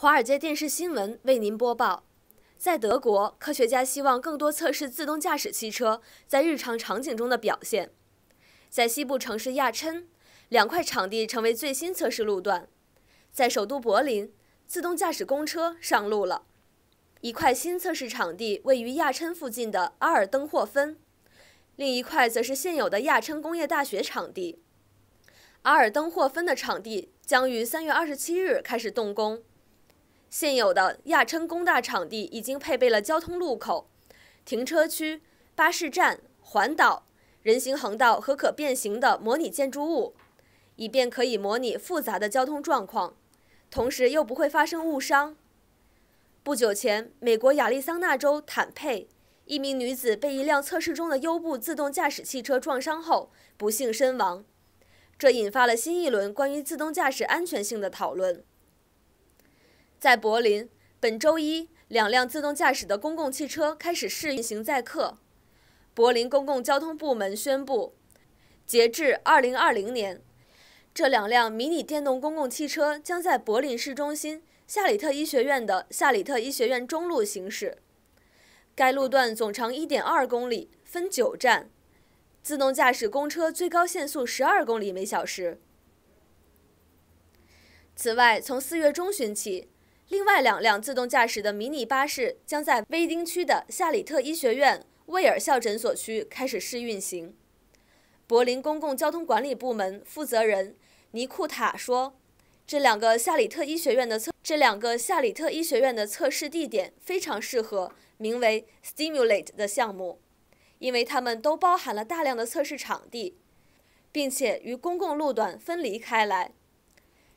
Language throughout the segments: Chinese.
华尔街电视新闻为您播报：在德国，科学家希望更多测试自动驾驶汽车在日常场景中的表现。在西部城市亚琛，两块场地成为最新测试路段。在首都柏林，自动驾驶公车上路了。一块新测试场地位于亚琛附近的阿尔登霍芬，另一块则是现有的亚琛工业大学场地。阿尔登霍芬的场地将于三月二十七日开始动工。现有的亚琛工大场地已经配备了交通路口、停车区、巴士站、环岛、人行横道和可变形的模拟建筑物，以便可以模拟复杂的交通状况，同时又不会发生误伤。不久前，美国亚利桑那州坦佩，一名女子被一辆测试中的优步自动驾驶汽车撞伤后不幸身亡，这引发了新一轮关于自动驾驶安全性的讨论。在柏林，本周一，两辆自动驾驶的公共汽车开始试运行载客。柏林公共交通部门宣布，截至二零二零年，这两辆迷你电动公共汽车将在柏林市中心夏里特医学院的夏里特医学院中路行驶。该路段总长一点二公里，分九站。自动驾驶公车最高限速十二公里每小时。此外，从四月中旬起。另外两辆自动驾驶的迷你巴士将在威丁区的夏里特医学院威尔校诊所区开始试运行。柏林公共交通管理部门负责人尼库塔说：“这两个夏里特医学院的测这两个夏里特医学院的测试地点非常适合名为 Stimulate 的项目，因为它们都包含了大量的测试场地，并且与公共路段分离开来。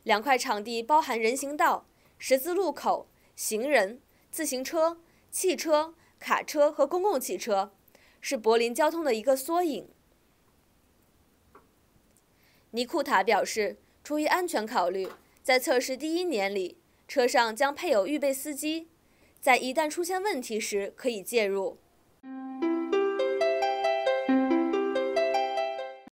两块场地包含人行道。”十字路口，行人、自行车、汽车、卡车和公共汽车，是柏林交通的一个缩影。尼库塔表示，出于安全考虑，在测试第一年里，车上将配有预备司机，在一旦出现问题时可以介入。